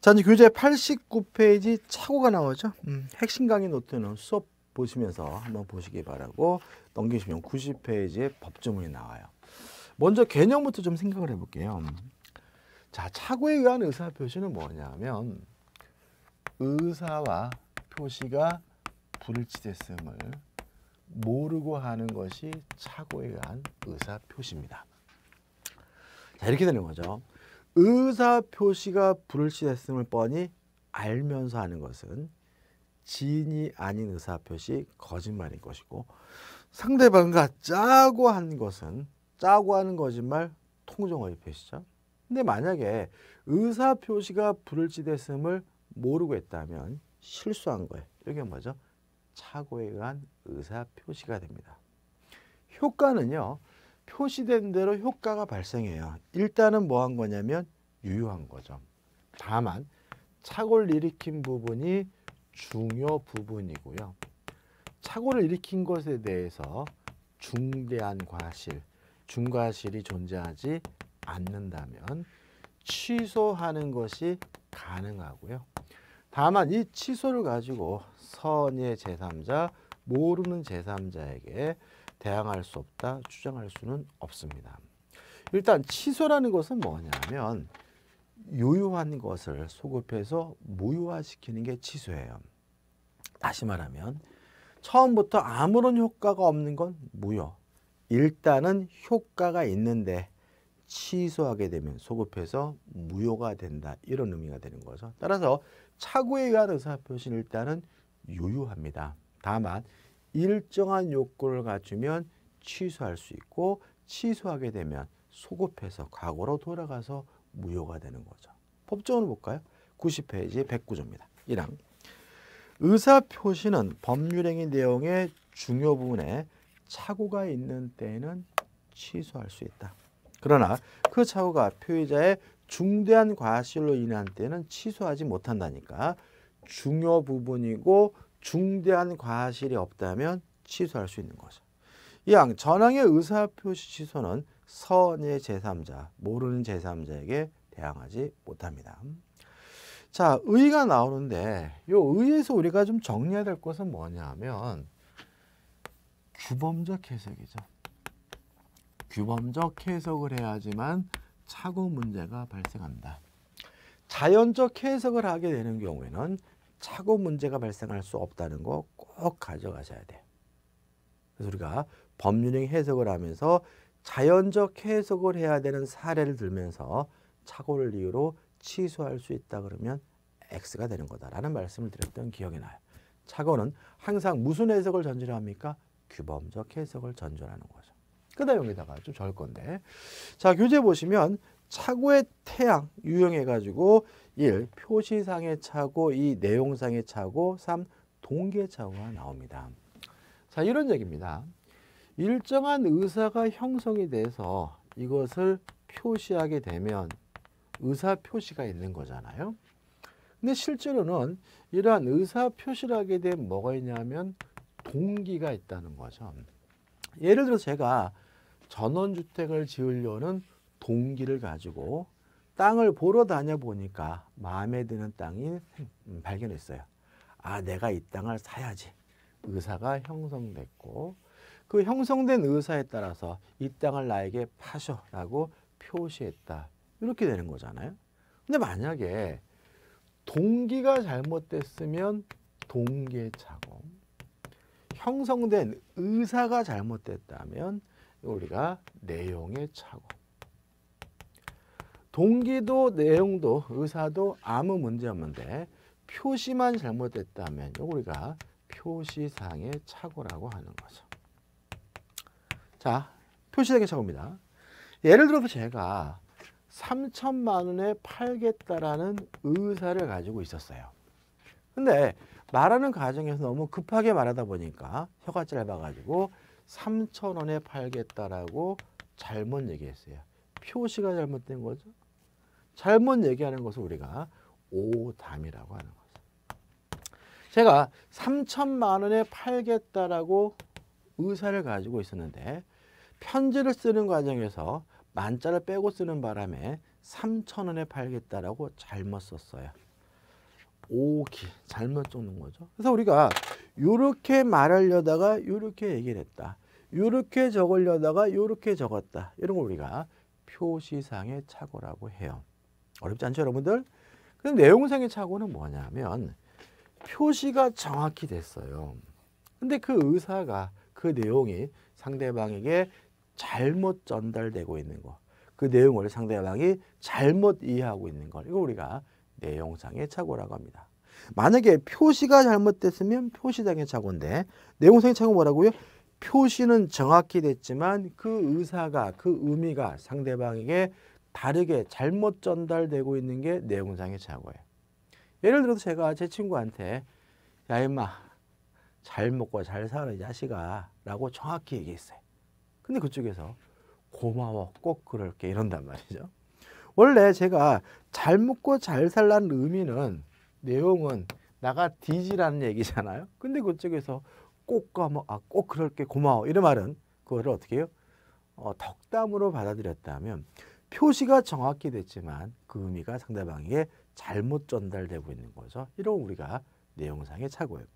자, 이제 교재 89페이지 착오가 나오죠. 음, 핵심 강의 노트는 수업 보시면서 한번 보시기 바라고 넘기시면 90페이지에 법조문이 나와요. 먼저 개념부터 좀 생각을 해볼게요. 음, 자, 착오에 의한 의사표시는 뭐냐면 의사와 표시가 불일치됐음을 모르고 하는 것이 착오에 의한 의사표시입니다. 자, 이렇게 되는 거죠. 의사 표시가 불일치됐음을 뻔히 알면서 하는 것은 진이 아닌 의사 표시 거짓말인 것이고 상대방과 짜고 한 것은 짜고 하는 거짓말 통정의 표시죠. 근데 만약에 의사 표시가 불일치됐음을 모르고 했다면 실수한 거예요. 이게 뭐죠? 착오에 의한 의사 표시가 됩니다. 효과는요. 표시된 대로 효과가 발생해요. 일단은 뭐한 거냐면 유효한 거죠. 다만 착오를 일으킨 부분이 중요 부분이고요. 착오를 일으킨 것에 대해서 중대한 과실, 중과실이 존재하지 않는다면 취소하는 것이 가능하고요. 다만 이 취소를 가지고 선의 제3자, 모르는 제3자에게 대항할 수 없다, 주장할 수는 없습니다. 일단 취소라는 것은 뭐냐면 요요한 것을 소급해서 모유화시키는 게 취소예요. 다시 말하면 처음부터 아무런 효과가 없는 건 무효. 일단은 효과가 있는데 취소하게 되면 소급해서 무효가 된다. 이런 의미가 되는 거죠. 따라서 차고에 의한 의사표시는 일단은 유효합니다. 다만 일정한 욕구를 갖추면 취소할 수 있고 취소하게 되면 소급해서 과거로 돌아가서 무효가 되는 거죠. 법조문을 볼까요? 90페이지 109조입니다. 1항 의사표시는 법률행위 내용의 중요 부분에 착오가 있는 때에는 취소할 수 있다. 그러나 그 착오가 표의자의 중대한 과실로 인한 때는 취소하지 못한다니까 중요 부분이고 중대한 과실이 없다면 취소할 수 있는 거죠. 이항 전항의 의사표시 취소는 선의 제3자, 모르는 제3자에게 대항하지 못합니다. 자, 의가 나오는데 요 의에서 우리가 좀 정리해야 될 것은 뭐냐면 규범적 해석이죠. 규범적 해석을 해야지만 착오 문제가 발생한다. 자연적 해석을 하게 되는 경우에는 착오 문제가 발생할 수 없다는 거 꼭 가져가셔야 돼요. 그래서 우리가 법률형 해석을 하면서 자연적 해석을 해야 되는 사례를 들면서 착오를 이유로 취소할 수 있다 그러면 X가 되는 거다라는 말씀을 드렸던 기억이 나요. 착오는 항상 무슨 해석을 전제로 합니까? 규범적 해석을 전제하는 거죠. 그 다음에다가 좀 적을 건데 자 교재 보시면 착오의 태양 유형해가지고 1. 표시상의 차고 2. 내용상의 차고 3. 동계차고가 나옵니다. 자 이런 얘기입니다. 일정한 의사가 형성이 돼서 이것을 표시하게 되면 의사 표시가 있는 거잖아요. 근데 실제로는 이러한 의사 표시를 하게 된 뭐가 있냐면 동기가 있다는 거죠. 예를 들어 제가 전원주택을 지으려는 동기를 가지고 땅을 보러 다녀보니까 마음에 드는 땅이 음, 발견했어요. 아, 내가 이 땅을 사야지. 의사가 형성됐고 그 형성된 의사에 따라서 이 땅을 나에게 파셔라고 표시했다. 이렇게 되는 거잖아요. 근데 만약에 동기가 잘못됐으면 동계착오 형성된 의사가 잘못됐다면 우리가 내용의 착오 동기도 내용도 의사도 아무 문제 없는데 표시만 잘못됐다면 이 우리가 표시상의 착오라고 하는 거죠. 자, 표시상의 착오입니다. 예를 들어서 제가 3천만 원에 팔겠다라는 의사를 가지고 있었어요. 근데 말하는 과정에서 너무 급하게 말하다 보니까 혀가 짧아가지고 3천 원에 팔겠다라고 잘못 얘기했어요. 표시가 잘못된 거죠. 잘못 얘기하는 것을 우리가 오담이라고 하는 거죠. 제가 3천만 원에 팔겠다라고 의사를 가지고 있었는데 편지를 쓰는 과정에서 만자를 빼고 쓰는 바람에 3천 원에 팔겠다라고 잘못 썼어요. 오기 잘못 적는 거죠. 그래서 우리가 이렇게 말하려다가 이렇게 얘기를 했다. 이렇게 적으려다가 이렇게 적었다. 이런 걸 우리가 표시상의 착오라고 해요. 어렵지 않죠, 여러분들? 그럼 내용상의 착오는 뭐냐면 표시가 정확히 됐어요. 근데 그 의사가 그 내용이 상대방에게 잘못 전달되고 있는 거. 그 내용을 상대방이 잘못 이해하고 있는 걸 이거 우리가 내용상의 착오라고 합니다. 만약에 표시가 잘못됐으면 표시상의 착오인데 내용상의 착오 뭐라고요? 표시는 정확히 됐지만 그 의사가 그 의미가 상대방에게 다르게 잘못 전달되고 있는 게 내용상의 착오예요. 예를 들어서 제가 제 친구한테 야 임마 잘 먹고 잘 사는 자식아 라고 정확히 얘기했어요. 근데 그쪽에서 고마워 꼭 그럴게 이런단 말이죠. 원래 제가 잘 먹고 잘 살라는 의미는 내용은 나가 뒤지라는 얘기잖아요. 근데 그쪽에서 꼭고마 뭐, 아, 꼭 그럴게 고마워 이런 말은 그거를 어떻게 해요? 어, 덕담으로 받아들였다면 표시가 정확히 됐지만 그 의미가 상대방에게 잘못 전달되고 있는 거죠. 이런 우리가 내용상의 착오예요.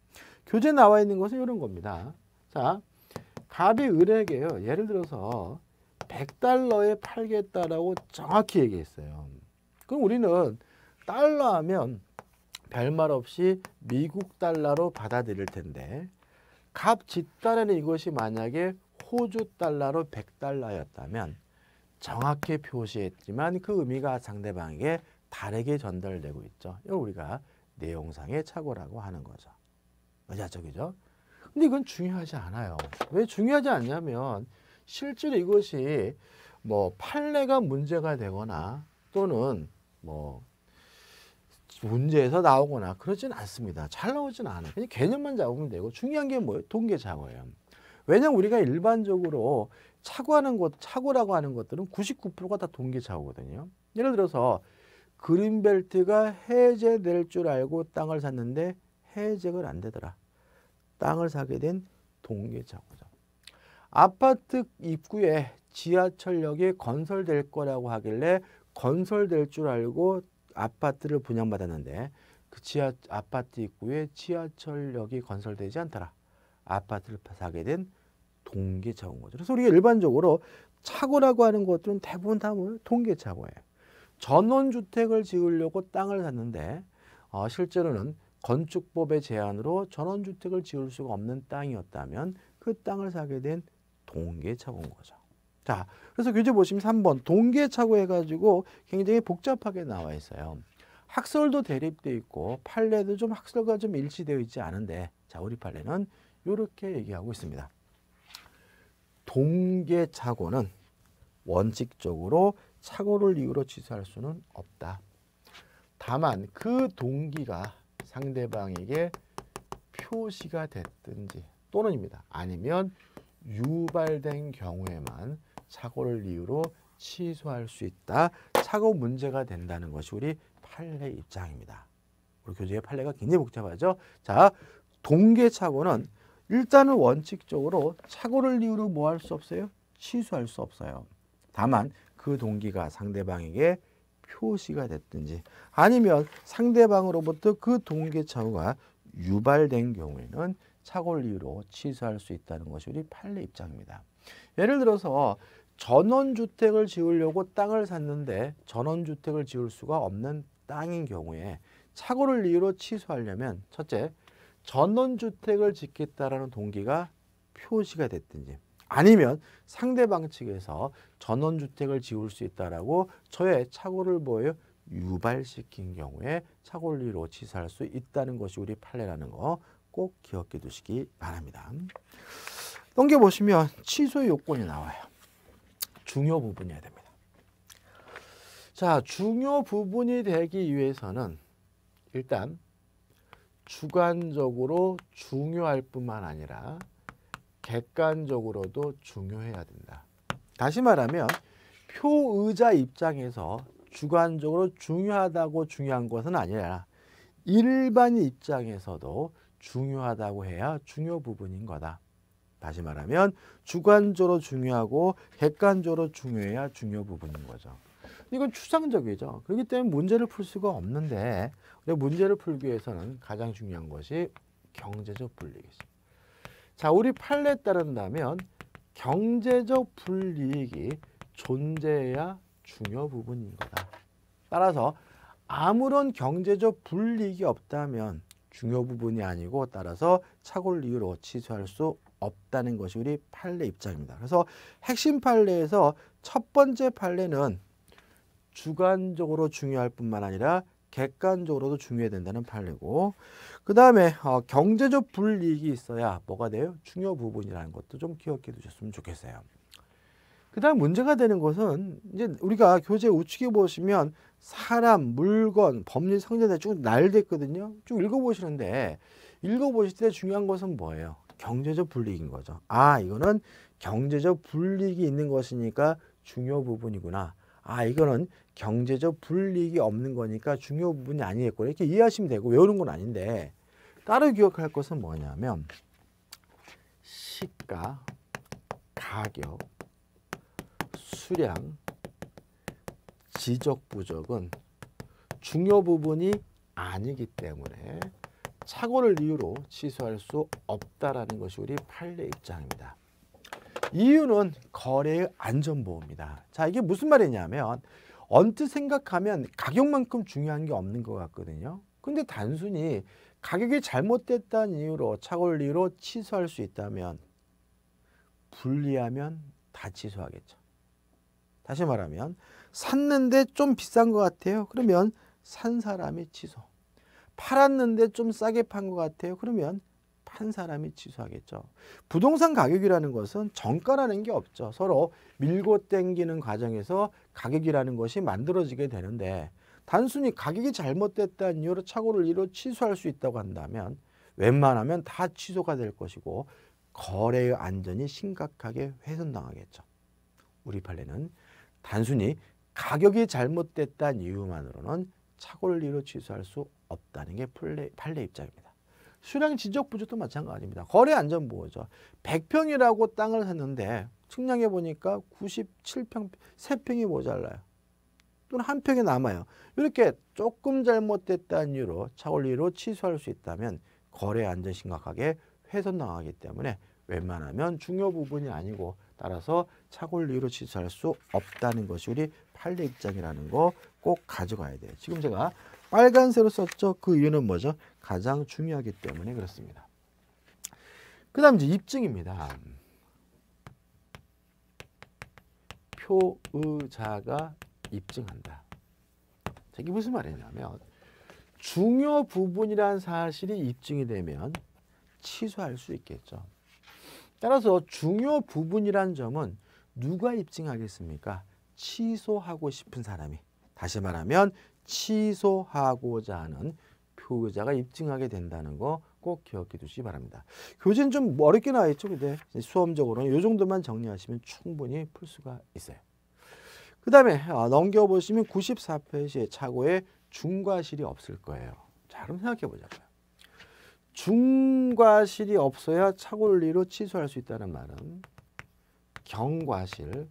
교재 나와 있는 것은 이런 겁니다. 자, 갑이 을에게요. 예를 들어서 100달러에 팔겠다라고 정확히 얘기했어요. 그럼 우리는 달러 하면 별말 없이 미국 달러로 받아들일 텐데 갑, 짓달에는 이것이 만약에 호주 달러로 100달러였다면 정확히 표시했지만 그 의미가 상대방에게 다르게 전달되고 있죠. 이걸 우리가 내용상의 착오라고 하는 거죠. 의자적이죠. 근데 이건 중요하지 않아요. 왜 중요하지 않냐면 실제로 이것이 뭐 판례가 문제가 되거나 또는 뭐 문제에서 나오거나 그러진 않습니다. 잘 나오진 않아요. 그냥 개념만 잡으면 되고 중요한 게 뭐예요? 동계 작어예요. 왜냐면 우리가 일반적으로 착오하는 것, 착오라고 하는 것들은 99%가 다 동기착오거든요. 예를 들어서 그린벨트가 해제될 줄 알고 땅을 샀는데 해제가 안 되더라. 땅을 사게 된 동기착오죠. 아파트 입구에 지하철역이 건설될 거라고 하길래 건설될 줄 알고 아파트를 분양받았는데 그 지하 아파트 입구에 지하철역이 건설되지 않더라. 아파트를 사게 된 동계차고인 거죠. 그래서 우리가 일반적으로 차고라고 하는 것들은 대부분 다 뭐예요? 통계차고예요. 전원주택을 지으려고 땅을 샀는데 어, 실제로는 건축법의 제한으로 전원주택을 지을 수가 없는 땅이었다면 그 땅을 사게 된 동계차고인 거죠. 자, 그래서 교재 보시면 3번 동계차고 해가지고 굉장히 복잡하게 나와 있어요. 학설도 대립돼 있고 판례도 좀 학설과 좀 일치되어 있지 않은데 자 우리 판례는 이렇게 얘기하고 있습니다. 동계 착오는 원칙적으로 착오를 이유로 취소할 수는 없다. 다만 그 동기가 상대방에게 표시가 됐든지 또는입니다. 아니면 유발된 경우에만 착오를 이유로 취소할 수 있다. 착오 문제가 된다는 것이 우리 판례 입장입니다. 우리 교재의 판례가 굉장히 복잡하죠. 자, 동계 착오는 일단은 원칙적으로 착오를 이유로 뭐 할 수 없어요? 취소할 수 없어요. 다만 그 동기가 상대방에게 표시가 됐든지 아니면 상대방으로부터 그 동기 착오가 유발된 경우에는 착오를 이유로 취소할 수 있다는 것이 우리 판례 입장입니다. 예를 들어서 전원주택을 지으려고 땅을 샀는데 전원주택을 지을 수가 없는 땅인 경우에 착오를 이유로 취소하려면 첫째 전원주택을 짓겠다라는 동기가 표시가 됐든지 아니면 상대방 측에서 전원주택을 지을 수 있다라고 저의 착오를 보여 유발시킨 경우에 착오리로 치사할 수 있다는 것이 우리 판례라는 거 꼭 기억해 두시기 바랍니다. 넘겨보시면 취소 요건이 나와요. 중요 부분이어야 됩니다. 자, 중요 부분이 되기 위해서는 일단 주관적으로 중요할 뿐만 아니라 객관적으로도 중요해야 된다. 다시 말하면 표의자 입장에서 주관적으로 중요하다고 중요한 것은 아니라 일반 입장에서도 중요하다고 해야 중요 부분인 거다. 다시 말하면 주관적으로 중요하고 객관적으로 중요해야 중요 부분인 거죠. 이건 추상적이죠. 그렇기 때문에 문제를 풀 수가 없는데 문제를 풀기 위해서는 가장 중요한 것이 경제적 불리익이죠. 자, 우리 판례에 따른다면 경제적 불리익이 존재해야 중요 부분인 거다. 따라서 아무런 경제적 불리익이 없다면 중요 부분이 아니고 따라서 착오를 이유로 취소할 수 없다는 것이 우리 판례 입장입니다. 그래서 핵심 판례에서 첫 번째 판례는 주관적으로 중요할 뿐만 아니라 객관적으로도 중요해야 된다는 판례고 그 다음에 어, 경제적 불이익이 있어야 뭐가 돼요? 중요 부분이라는 것도 좀 기억해 두셨으면 좋겠어요. 그 다음 문제가 되는 것은 이제 우리가 교재 우측에 보시면 사람, 물건, 법률, 상전에 쭉 날됐거든요. 쭉 읽어보시는데 읽어보실 때 중요한 것은 뭐예요? 경제적 불이익인 거죠. 아 이거는 경제적 불이익이 있는 것이니까 중요 부분이구나. 아 이거는 경제적 불리익이 없는 거니까 중요 부분이 아니겠고 이렇게 이해하시면 되고 외우는 건 아닌데 따로 기억할 것은 뭐냐면 시가, 가격, 수량, 지적 부적은 중요 부분이 아니기 때문에 착오를 이유로 취소할 수 없다라는 것이 우리 판례 입장입니다. 이유는 거래의 안전보호입니다. 자, 이게 무슨 말이냐면 언뜻 생각하면 가격만큼 중요한 게 없는 것 같거든요. 근데 단순히 가격이 잘못됐다는 이유로 차골리로 취소할 수 있다면 불리하면 다 취소하겠죠. 다시 말하면 샀는데 좀 비싼 것 같아요. 그러면 산 사람이 취소. 팔았는데 좀 싸게 판 것 같아요. 그러면 한 사람이 취소하겠죠. 부동산 가격이라는 것은 정가라는 게 없죠. 서로 밀고 땡기는 과정에서 가격이라는 것이 만들어지게 되는데 단순히 가격이 잘못됐다는 이유로 착오를 이로 취소할 수 있다고 한다면 웬만하면 다 취소가 될 것이고 거래의 안전이 심각하게 훼손당하겠죠. 우리 판례는 단순히 가격이 잘못됐다는 이유만으로는 착오를 이로 취소할 수 없다는 게 판례 입장입니다. 수량 지적 부족도 마찬가지입니다. 거래 안전 보호죠. 100평이라고 땅을 샀는데 측량해 보니까 97평, 3평이 모자라요. 또는 한 평이 남아요. 이렇게 조금 잘못됐다는 이유로 차올리로 취소할 수 있다면 거래 안전 심각하게 훼손당하기 때문에 웬만하면 중요 부분이 아니고 따라서 차골리로 취소할 수 없다는 것이 우리 판례 입장이라는 거 꼭 가져가야 돼요. 지금 제가 빨간색으로 썼죠. 그 이유는 뭐죠? 가장 중요하기 때문에 그렇습니다. 그 다음 이제 입증입니다. 표의자가 입증한다. 이게 무슨 말이냐면 중요 부분이란 사실이 입증이 되면 취소할 수 있겠죠. 따라서 중요 부분이란 점은 누가 입증하겠습니까? 취소하고 싶은 사람이. 다시 말하면 취소하고자 하는 표의자가 입증하게 된다는 거 꼭 기억해 두시기 바랍니다. 교재는 좀 어렵게 나와 있죠. 근데 수험적으로는 이 정도만 정리하시면 충분히 풀 수가 있어요. 그 다음에 아, 넘겨보시면 94페이지에 차고에 중과실이 없을 거예요. 자 그럼 생각해 보자고요. 중과실이 없어야 차골리로 취소할 수 있다는 말은 경과실,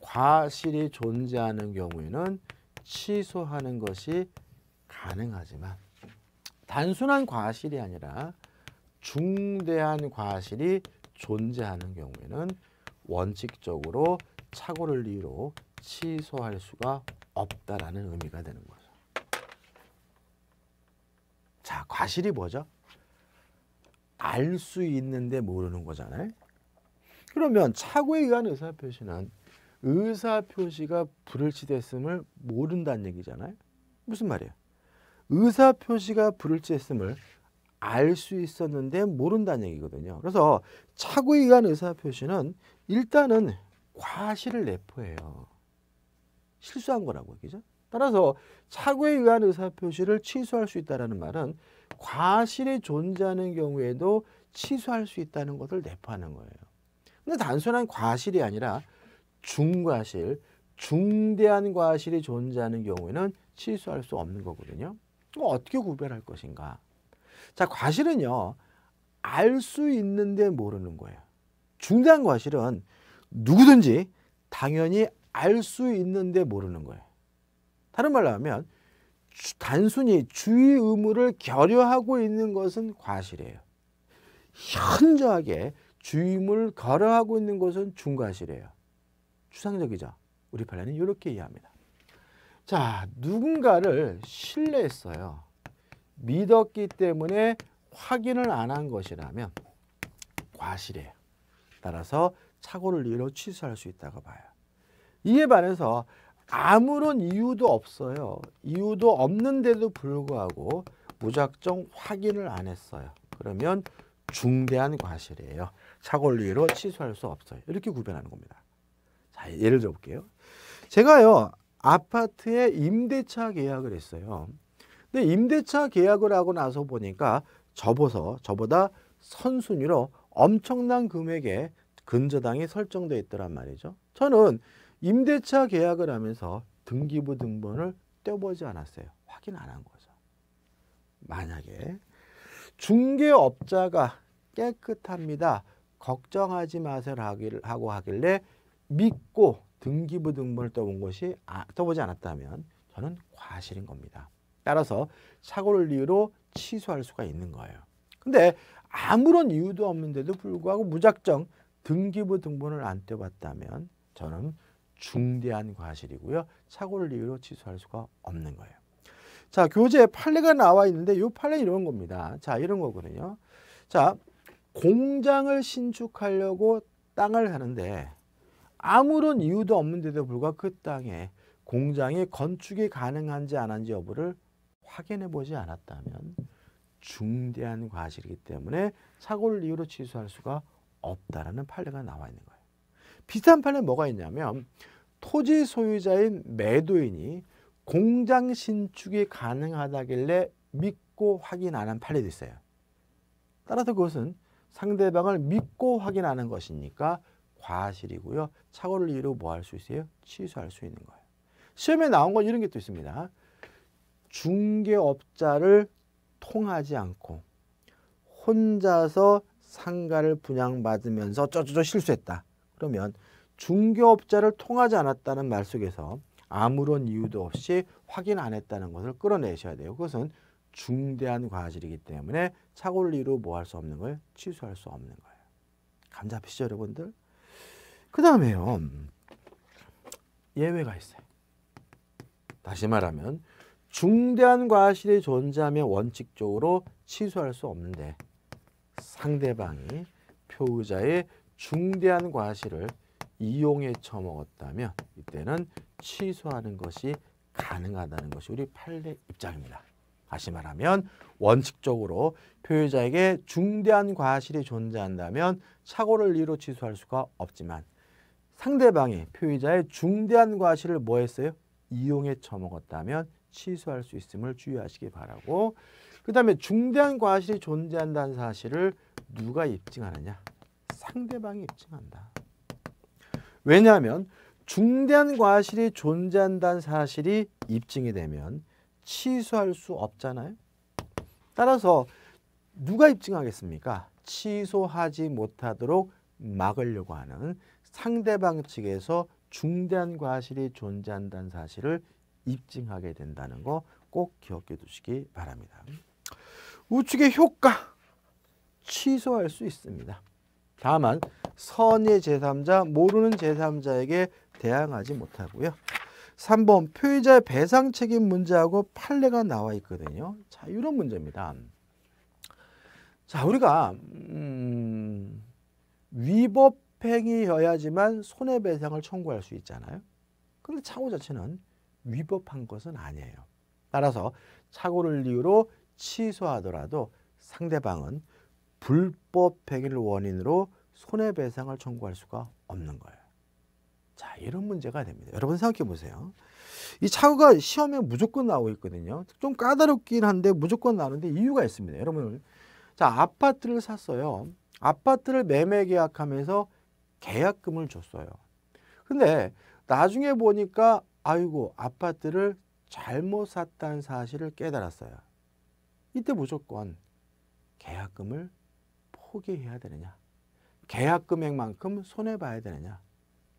과실이 존재하는 경우에는 취소하는 것이 가능하지만 단순한 과실이 아니라 중대한 과실이 존재하는 경우에는 원칙적으로 착오를 이유로 취소할 수가 없다라는 의미가 되는 거죠. 자, 과실이 뭐죠? 알 수 있는데 모르는 거잖아요. 그러면 착오에 의한 의사표시는 의사 표시가 불일치됐음을 모른다는 얘기잖아요. 무슨 말이에요? 의사 표시가 불일치했음을 알 수 있었는데 모른다는 얘기거든요. 그래서 착오에 의 의사 표시는 일단은 과실을 내포해요. 실수한 거라고 그죠? 따라서 착오에 의한 의사 표시를 취소할 수있다는 말은 과실이 존재하는 경우에도 취소할 수 있다는 것을 내포하는 거예요. 근데 단순한 과실이 아니라 중과실, 중대한 과실이 존재하는 경우에는 취소할 수 없는 거거든요. 어떻게 구별할 것인가? 자, 과실은요. 알 수 있는데 모르는 거예요. 중대한 과실은 누구든지 당연히 알 수 있는데 모르는 거예요. 다른 말로 하면 단순히 주의 의무를 결여하고 있는 것은 과실이에요. 현저하게 주임을 거려하고 있는 것은 중과실이에요. 추상적이죠. 우리 반란은 이렇게 이해합니다. 자, 누군가를 신뢰했어요. 믿었기 때문에 확인을 안 한 것이라면 과실이에요. 따라서 착오를 이유로 취소할 수 있다고 봐요. 이에 반해서 아무런 이유도 없어요. 이유도 없는데도 불구하고 무작정 확인을 안 했어요. 그러면 중대한 과실이에요. 착오를 이유로 취소할 수 없어요. 이렇게 구별하는 겁니다. 아, 예를 들어 볼게요. 제가요, 아파트에 임대차 계약을 했어요. 근데 임대차 계약을 하고 나서 보니까 접어서 저보다 선순위로 엄청난 금액의 근저당이 설정되어 있더란 말이죠. 저는 임대차 계약을 하면서 등기부 등본을 떼보지 어 않았어요. 확인 안 한 거죠. 만약에 중개업자가 깨끗합니다. 걱정하지 마세요 하고 하길래 믿고 등기부 등본을 떠본 것이 아, 떠보지 않았다면 저는 과실인 겁니다. 따라서 착오를 이유로 취소할 수가 있는 거예요. 근데 아무런 이유도 없는데도 불구하고 무작정 등기부 등본을 안 떼봤다면 저는 중대한 과실이고요. 착오를 이유로 취소할 수가 없는 거예요. 자, 교재에 판례가 나와 있는데 이 판례 이런 겁니다. 자, 이런 거거든요. 자, 공장을 신축하려고 땅을 하는데 아무런 이유도 없는데도 불구하고 그 땅에 공장의 건축이 가능한지 안 한지 여부를 확인해 보지 않았다면 중대한 과실이기 때문에 사고를 이유로 취소할 수가 없다라는 판례가 나와 있는 거예요. 비슷한 판례 뭐가 있냐면 토지 소유자인 매도인이 공장 신축이 가능하다길래 믿고 확인 안한 판례도 있어요. 따라서 그것은 상대방을 믿고 확인하는 것이니까 과실이고요. 착오를 이유로 뭐 할 수 있어요? 취소할 수 있는 거예요. 시험에 나온 건 이런 게 또 있습니다. 중개업자를 통하지 않고 혼자서 상가를 분양받으면서 저저저 실수했다. 그러면 중개업자를 통하지 않았다는 말 속에서 아무런 이유도 없이 확인 안 했다는 것을 끌어내셔야 돼요. 그것은 중대한 과실이기 때문에 착오를 이유로 뭐 할 수 없는 걸 취소할 수 없는 거예요. 감잡히시죠 여러분들? 그 다음에요. 예외가 있어요. 다시 말하면 중대한 과실이 존재하면 원칙적으로 취소할 수 없는데 상대방이 표의자의 중대한 과실을 이용해 처먹었다면 이때는 취소하는 것이 가능하다는 것이 우리 판례 입장입니다. 다시 말하면 원칙적으로 표의자에게 중대한 과실이 존재한다면 착오를 이유로 취소할 수가 없지만 상대방이 표의자의 중대한 과실을 뭐 했어요? 이용에 처먹었다면 취소할 수 있음을 주의하시기 바라고 그 다음에 중대한 과실이 존재한다는 사실을 누가 입증하느냐? 상대방이 입증한다. 왜냐하면 중대한 과실이 존재한다는 사실이 입증이 되면 취소할 수 없잖아요. 따라서 누가 입증하겠습니까? 취소하지 못하도록 막으려고 하는 상대방 측에서 중대한 과실이 존재한다는 사실을 입증하게 된다는 거 꼭 기억해 두시기 바랍니다. 우측의 효과 취소할 수 있습니다. 다만 선의 제3자, 모르는 제3자에게 대항하지 못하고요. 3번 표의자의 배상 책임 문제하고 판례가 나와 있거든요. 자, 이런 문제입니다. 자, 우리가 음, 위법 집행이어야지만 손해배상을 청구할 수 있잖아요. 그런데 차고 자체는 위법한 것은 아니에요. 따라서 착오를 이유로 취소하더라도 상대방은 불법 행위를 원인으로 손해배상을 청구할 수가 없는 거예요. 자, 이런 문제가 됩니다. 여러분 생각해 보세요. 이 착오가 시험에 무조건 나오고 있거든요. 좀 까다롭긴 한데 무조건 나오는데 이유가 있습니다. 여러분, 자 아파트를 샀어요. 아파트를 매매 계약하면서 계약금을 줬어요. 근데 나중에 보니까 아이고 아파트를 잘못 샀다는 사실을 깨달았어요. 이때 무조건 계약금을 포기해야 되느냐 계약 금액만큼 손해봐야 되느냐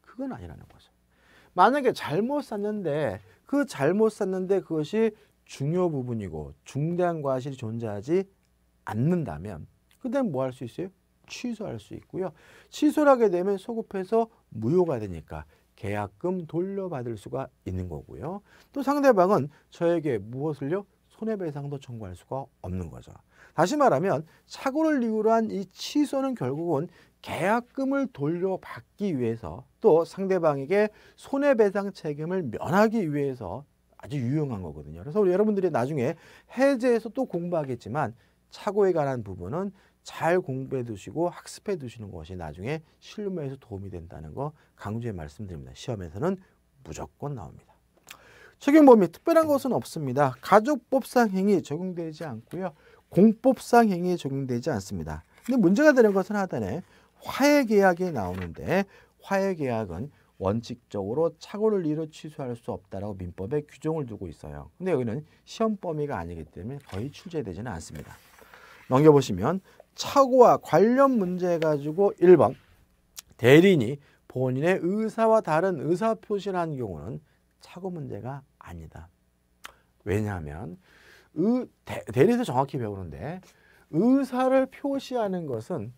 그건 아니라는 거죠. 만약에 잘못 샀는데 그 잘못 샀는데 그것이 중요 부분이고 중대한 과실이 존재하지 않는다면 그땐 뭐 할 수 있어요? 취소할 수 있고요. 취소를 하게 되면 소급해서 무효가 되니까 계약금 돌려받을 수가 있는 거고요. 또 상대방은 저에게 무엇을요? 손해배상도 청구할 수가 없는 거죠. 다시 말하면 사고를 이유로 한 이 취소는 결국은 계약금을 돌려받기 위해서 또 상대방에게 손해배상 책임을 면하기 위해서 아주 유용한 거거든요. 그래서 여러분들이 나중에 해제에서 또 공부하겠지만 착오에 관한 부분은 잘 공부해 두시고 학습해 두시는 것이 나중에 실무에서 도움이 된다는 거 강조해 말씀드립니다. 시험에서는 무조건 나옵니다. 적용범위 특별한 것은 없습니다. 가족법상 행위 적용되지 않고요. 공법상 행위 적용되지 않습니다. 근데 문제가 되는 것은 하단에 화해계약이 나오는데 화해계약은 원칙적으로 착오를 이로 취소할 수 없다라고 민법에 규정을 두고 있어요. 근데 여기는 시험 범위가 아니기 때문에 거의 출제되지는 않습니다. 넘겨보시면 착오와 관련 문제 가지고 1번 대리인이 본인의 의사와 다른 의사 표시를 한 경우는 착오 문제가 아니다. 왜냐하면 의, 대, 대리에서 정확히 배우는데 의사를 표시하는 것은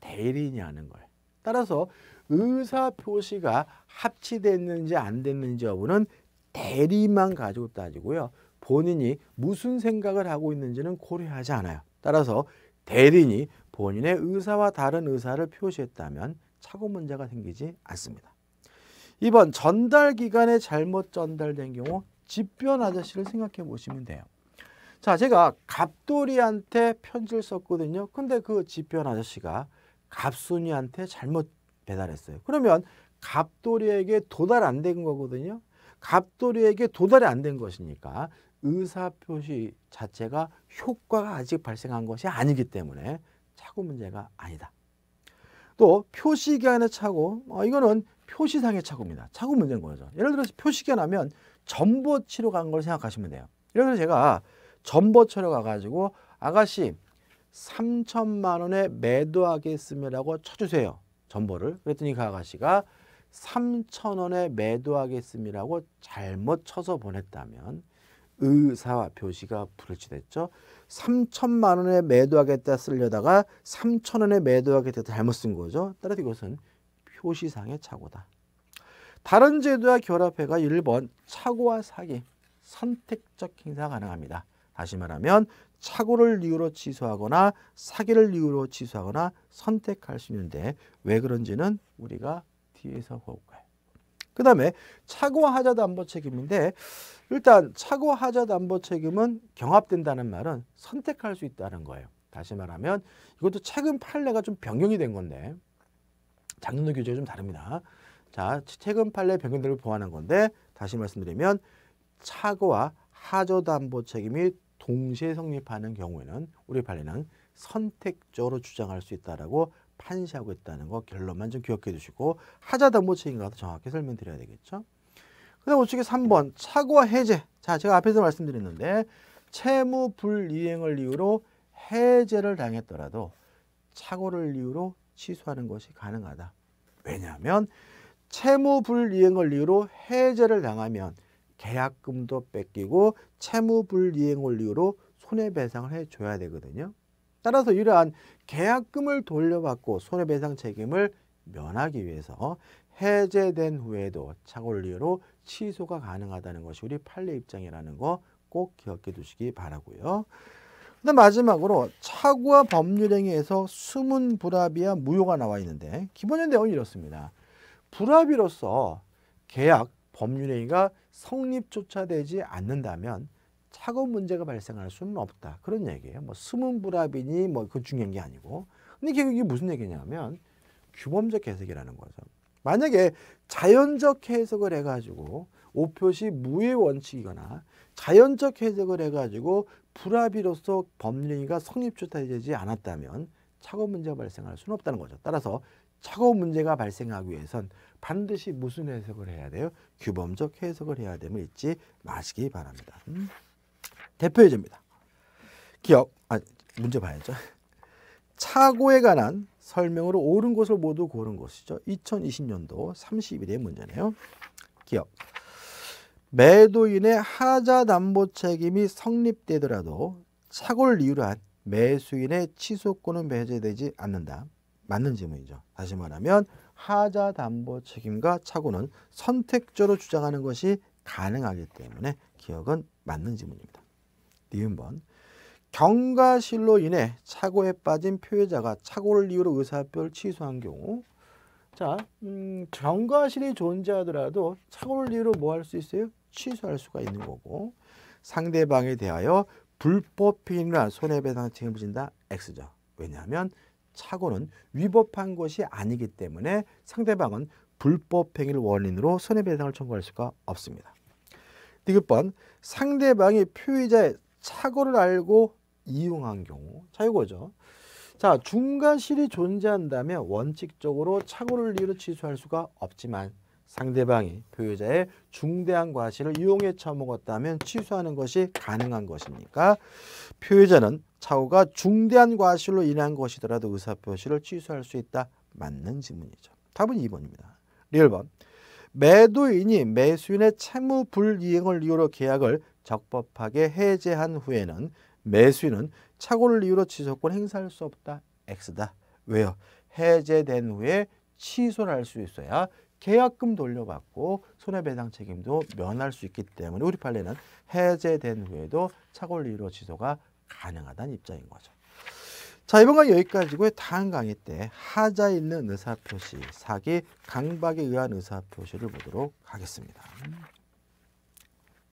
대리인이 하는 거예요. 따라서 의사 표시가 합치됐는지 안 됐는지 여부는 대리만 가지고 따지고요. 본인이 무슨 생각을 하고 있는지는 고려하지 않아요. 따라서 대리인이 본인의 의사와 다른 의사를 표시했다면 착오 문제가 생기지 않습니다. 2번 전달 기간에 잘못 전달된 경우 집변 아저씨를 생각해 보시면 돼요. 자, 제가 갑돌이한테 편지를 썼거든요. 근데 그 집변 아저씨가 갑순이한테 잘못 배달했어요. 그러면 갑돌이에게 도달 안 된 거거든요. 갑돌이에게 도달이 안 된 것이니까 의사표시 자체가 효과가 아직 발생한 것이 아니기 때문에 착오 문제가 아니다. 또 표시기한의 착오, 어, 이거는 표시상의 착오입니다. 착오 문제인 거죠. 예를 들어서 표시기한 하면 전보치료 간걸 생각하시면 돼요. 예를 들어 제가 전보치료 가가지고 아가씨 3천만 원에 매도하겠습니다라고 쳐주세요. 전보를. 그랬더니 그 아가씨가 3천 원에 매도하겠습니다라고 잘못 쳐서 보냈다면 의사와 표시가 불일치됐죠. 3천만 원에 매도하겠다 쓰려다가 3천 원에 매도하겠다 잘못 쓴 거죠. 따라서 이것은 표시상의 착오다. 다른 제도와 결합해가 1번 착오와 사기, 선택적 행사 가능합니다. 다시 말하면 착오를 이유로 취소하거나 사기를 이유로 취소하거나 선택할 수 있는데 왜 그런지는 우리가 뒤에서 볼그 다음에 차고하자담보 책임인데 일단 차고하자담보 책임은 경합된다는 말은 선택할 수 있다는 거예요. 다시 말하면 이것도 최근 판례가 좀 변경이 된 건데 작년도 규제가 좀 다릅니다. 자, 최근 판례 변경들을 보완한 건데 다시 말씀드리면 차고와 하저담보 책임이 동시에 성립하는 경우에는 우리 판례는 선택적으로 주장할 수 있다라고 판시하고 있다는 거 결론만 좀 기억해 주시고 하자담보책인가도 뭐 정확히 설명드려야 되겠죠. 그 다음 우측에 3번 착오와 해제. 자 제가 앞에서 말씀드렸는데 채무 불이행을 이유로 해제를 당했더라도 착오를 이유로 취소하는 것이 가능하다. 왜냐하면 채무 불이행을 이유로 해제를 당하면 계약금도 뺏기고 채무 불이행을 이유로 손해배상을 해줘야 되거든요. 따라서 이러한 계약금을 돌려받고 손해배상 책임을 면하기 위해서 해제된 후에도 착오를 이유로 취소가 가능하다는 것이 우리 판례 입장이라는 거 꼭 기억해 두시기 바라고요. 그다음 마지막으로 착오와 법률행위에서 숨은 불합이와 무효가 나와 있는데 기본적 내용이 이렇습니다. 불합의로서 계약, 법률행위가 성립조차 되지 않는다면 차고 문제가 발생할 수는 없다. 그런 얘기예요. 뭐 숨은 불합이니 뭐 그 중요한 게 아니고. 근데 결국 이게 무슨 얘기냐면 규범적 해석이라는 거죠. 만약에 자연적 해석을 해가지고 오표시 무의 원칙이거나 자연적 해석을 해가지고 불합의로서 법령이가 성립조차되지 않았다면 착오 문제가 발생할 수는 없다는 거죠. 따라서 착오 문제가 발생하기 위해선 반드시 무슨 해석을 해야 돼요? 규범적 해석을 해야 됨을 잊지 마시기 바랍니다. 음. 대표예제입니다. 기업, 아, 문제 봐야죠. 차고에 관한 설명으로 옳은 것을 모두 고른 것이죠. 2020년도 30일의 문제네요. 기업. 매도인의 하자 담보 책임이 성립되더라도 착오를 이유로 한 매수인의 취소권은 배제되지 않는다. 맞는 질문이죠. 다시 말하면 하자 담보 책임과 착오는 선택적으로 주장하는 것이 가능하기 때문에 기억은 맞는 질문입니다. 니은번 경과실로 인해 착오에 빠진 표혜자가 착오를 이유로 의사표를 취소한 경우 자, 음, 경과실이 존재하더라도 착오를 이유로 뭐 할 수 있어요? 취소할 수가 있는 거고 상대방에 대하여 불법 피해나 손해배상 책임을 진다 X죠. 왜냐하면 착오는 위법한 것이 아니기 때문에 상대방은 불법 행위를 원인으로 손해배상을 청구할 수가 없습니다. 디귿번 상대방이 피해자의 착오를 알고 이용한 경우 착오죠. 자 중과실이 존재한다면 원칙적으로 착오를 이유로 취소할 수가 없지만 상대방이 보유자의 중대한 과실을 이용해 처먹었다면 취소하는 것이 가능한 것입니까? 표유자는 차후가 중대한 과실로 인한 것이더라도 의사표시를 취소할 수 있다. 맞는 질문이죠. 답은 2번입니다. 리번 매도인이 매수인의 채무 불이행을 이유로 계약을 적법하게 해제한 후에는 매수인은 착오를 이유로 취소권 행사할 수 없다. X다. 왜요? 해제된 후에 취소를 할 수 있어야 계약금 돌려받고 손해배상 책임도 면할 수 있기 때문에 우리 판례는 해제된 후에도 착오를 이유로 취소가 가능하다는 입장인 거죠. 자 이번 강의 여기까지고요. 다음 강의 때 하자 있는 의사표시, 사기, 강박에 의한 의사표시를 보도록 하겠습니다.